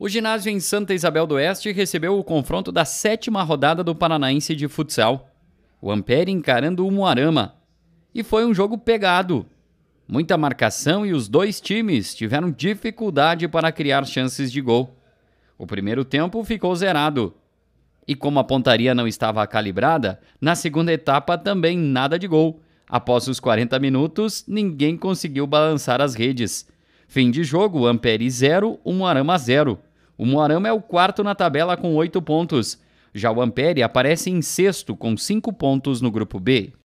O ginásio em Santa Isabel do Oeste recebeu o confronto da sétima rodada do Paranaense de futsal. O Ampere encarando o Moarama. E foi um jogo pegado. Muita marcação e os dois times tiveram dificuldade para criar chances de gol. O primeiro tempo ficou zerado. E como a pontaria não estava calibrada, na segunda etapa também nada de gol. Após os 40 minutos, ninguém conseguiu balançar as redes. Fim de jogo, Ampere 0, Moarama 0. O Moarama é o quarto na tabela com oito pontos. Já o Ampere aparece em sexto com cinco pontos no grupo B.